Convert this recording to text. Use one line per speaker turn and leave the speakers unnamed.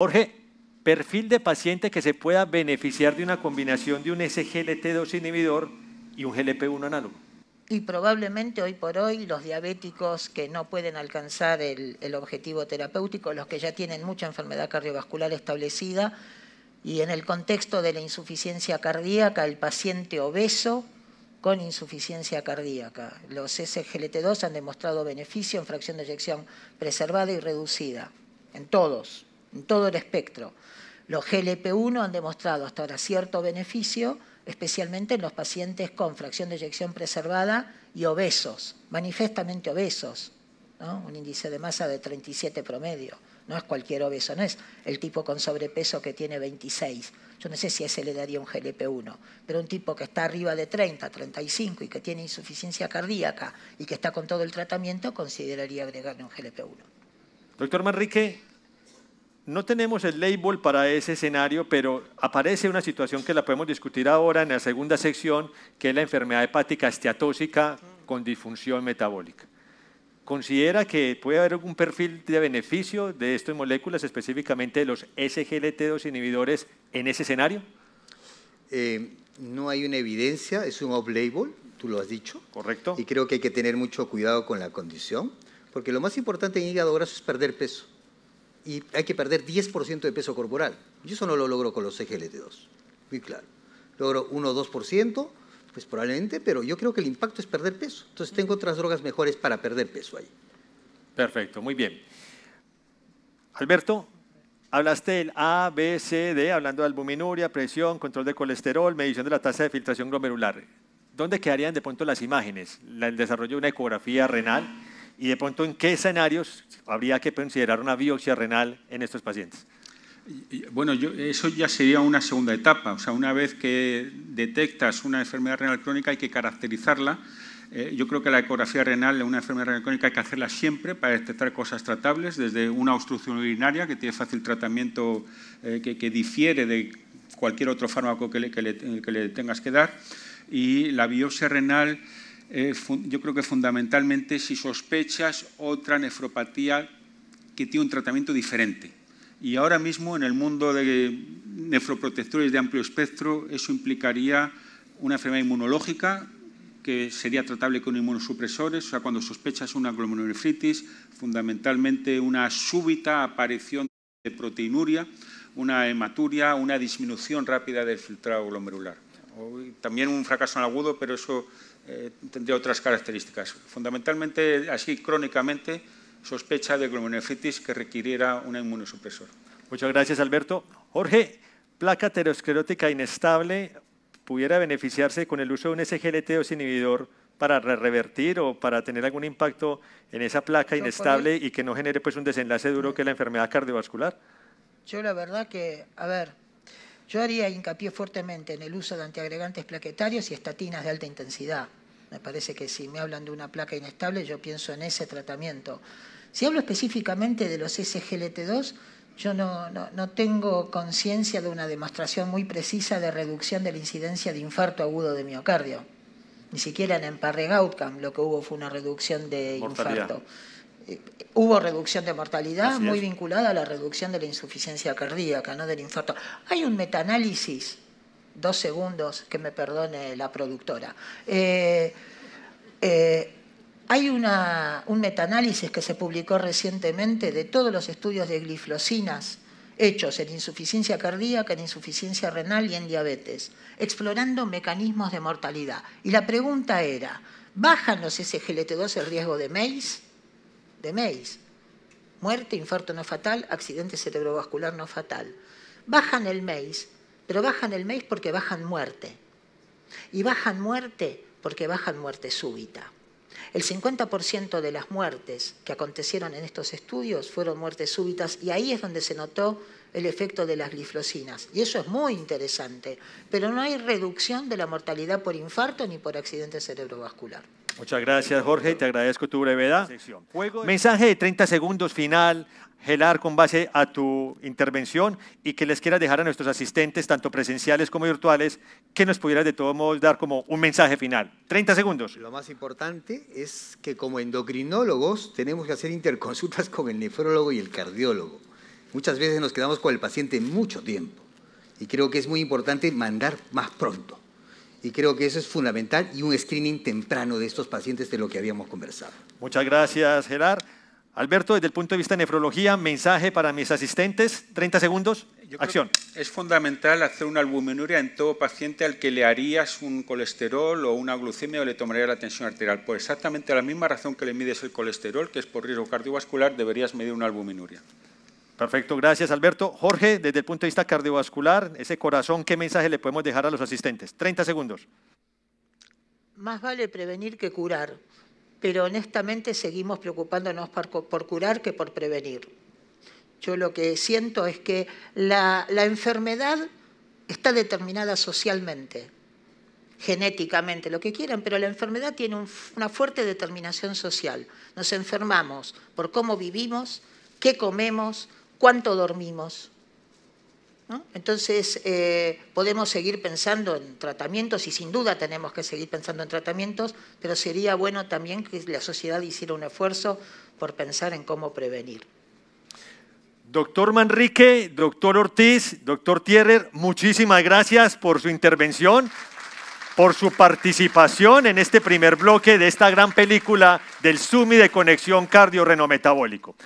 Jorge, perfil de paciente que se pueda beneficiar de una combinación de un SGLT2 inhibidor y un GLP1 análogo.
Y probablemente hoy por hoy los diabéticos que no pueden alcanzar el, el objetivo terapéutico, los que ya tienen mucha enfermedad cardiovascular establecida, y en el contexto de la insuficiencia cardíaca, el paciente obeso con insuficiencia cardíaca. Los SGLT2 han demostrado beneficio en fracción de eyección preservada y reducida, en todos en todo el espectro. Los GLP-1 han demostrado hasta ahora cierto beneficio, especialmente en los pacientes con fracción de eyección preservada y obesos, manifestamente obesos, un índice de masa de 37 promedio. No es cualquier obeso, no es el tipo con sobrepeso que tiene 26. Yo no sé si a ese le daría un GLP-1, pero un tipo que está arriba de 30, 35 y que tiene insuficiencia cardíaca y que está con todo el tratamiento, consideraría agregarle un GLP-1.
Doctor Manrique, no tenemos el label para ese escenario, pero aparece una situación que la podemos discutir ahora en la segunda sección, que es la enfermedad hepática esteatósica con disfunción metabólica. ¿Considera que puede haber algún perfil de beneficio de estas moléculas, específicamente de los SGLT2 inhibidores, en ese escenario? Eh, no hay una
evidencia, es un off-label, tú lo has dicho. Correcto. Y creo que hay que tener mucho cuidado con la condición, porque lo más importante en hígado graso es perder peso y hay que perder 10% de peso corporal. Yo eso no lo logro con los eglt 2 muy claro. Logro 1 o 2%, pues probablemente, pero yo creo que el impacto es perder peso. Entonces tengo otras drogas mejores para perder
peso ahí. Perfecto, muy bien. Alberto, hablaste del A, B, C, D, hablando de albuminuria, presión, control de colesterol, medición de la tasa de filtración glomerular. ¿Dónde quedarían de pronto las imágenes? El desarrollo de una ecografía renal y de pronto en qué escenarios habría que considerar una biopsia renal en estos pacientes.
Bueno, eso ya sería una segunda etapa. O sea, una vez que detectas una enfermedad renal crónica hay que caracterizarla. Eh, yo creo que la ecografía renal de una enfermedad renal crónica hay que hacerla siempre para detectar cosas tratables, desde una obstrucción urinaria que tiene fácil tratamiento eh, que, difiere de cualquier otro fármaco que que le tengas que dar, y la biopsia renal eh, yo creo que fundamentalmente si sospechas otra nefropatía que tiene un tratamiento diferente. Y ahora mismo en el mundo de nefroprotectores de amplio espectro, eso implicaría una enfermedad inmunológica que sería tratable con inmunosupresores, o sea, cuando sospechas una glomerulonefritis, fundamentalmente una súbita aparición de proteinuria, una hematuria, una disminución rápida del filtrado glomerular también un fracaso en agudo, pero eso eh, tendría otras características. Fundamentalmente, así crónicamente, sospecha de glomerulonefritis que requiriera un inmunosupresor. Muchas
gracias, Alberto. Jorge, placa aterosclerótica inestable, ¿pudiera beneficiarse con el uso de un SGLT2 inhibidor para revertir o para tener algún impacto en esa placa inestable y que no genere pues un desenlace duro que la enfermedad cardiovascular?
Yo la verdad que, a ver, yo haría hincapié fuertemente en el uso de antiagregantes plaquetarios y estatinas de alta intensidad. Me parece que si me hablan de una placa inestable, yo pienso en ese tratamiento. Si hablo específicamente de los SGLT2, yo no, no, tengo conciencia de una demostración muy precisa de reducción de la incidencia de infarto agudo de miocardio. Ni siquiera en Emparreg Outcome lo que hubo fue una reducción de infarto hubo reducción de mortalidad muy vinculada a la reducción de la insuficiencia cardíaca, no del infarto. Hay un metanálisis, dos segundos, que me perdone la productora. Eh, eh, hay un metaanálisis que se publicó recientemente de todos los estudios de gliflosinas hechos en insuficiencia cardíaca, en insuficiencia renal y en diabetes, explorando mecanismos de mortalidad. Y la pregunta era, ¿bajan los SGLT2 el riesgo de MEIS? de MEIS. Muerte, infarto no fatal, accidente cerebrovascular no fatal. Bajan el MEIS, pero bajan el MEIS porque bajan muerte. Y bajan muerte porque bajan muerte súbita. El 50% de las muertes que acontecieron en estos estudios fueron muertes súbitas y ahí es donde se notó el efecto de las gliflosinas. Y eso es muy interesante, pero no hay reducción de la mortalidad por infarto ni por accidente cerebrovascular.
Muchas gracias, Jorge. Te agradezco tu brevedad. Mensaje de 30 segundos final, Gelar, con base a tu intervención y que les quieras dejar a nuestros asistentes, tanto presenciales como virtuales, que nos pudieras de todos modos dar como un mensaje final.
30 segundos. Lo más importante es que como endocrinólogos tenemos que hacer interconsultas con el nefrólogo y el cardiólogo. Muchas veces nos quedamos con el paciente mucho tiempo y creo que es muy importante mandar más pronto. Y creo que eso es fundamental y un screening temprano de estos pacientes de lo que habíamos conversado. Muchas gracias,
Gerard. Alberto, desde el punto de vista de nefrología, mensaje para mis asistentes, 30 segundos,
acción. Es fundamental hacer una albuminuria en todo paciente al que le harías un colesterol o una glucemia o le tomarías la tensión arterial. Por exactamente la misma razón que le mides el colesterol, que es por riesgo cardiovascular, deberías medir una albuminuria. Perfecto, gracias Alberto. Jorge,
desde el punto de vista cardiovascular, ese corazón, ¿qué mensaje le podemos dejar a los asistentes? 30 segundos.
Más vale prevenir que curar, pero honestamente seguimos preocupándonos por, curar que por prevenir. Yo lo que siento es que la, enfermedad está determinada socialmente, genéticamente, lo que quieran, pero la enfermedad tiene una fuerte determinación social. Nos enfermamos por cómo vivimos, qué comemos, cuánto dormimos. Entonces, eh, podemos seguir pensando en tratamientos y sin duda tenemos que seguir pensando en tratamientos, pero sería bueno también que la sociedad hiciera un esfuerzo por pensar en cómo prevenir.
Doctor Manrique, doctor Ortiz, doctor Tierrer, muchísimas gracias por su intervención, por su participación en este primer bloque de esta gran película del SUMI de conexión cardiorrenometabólico.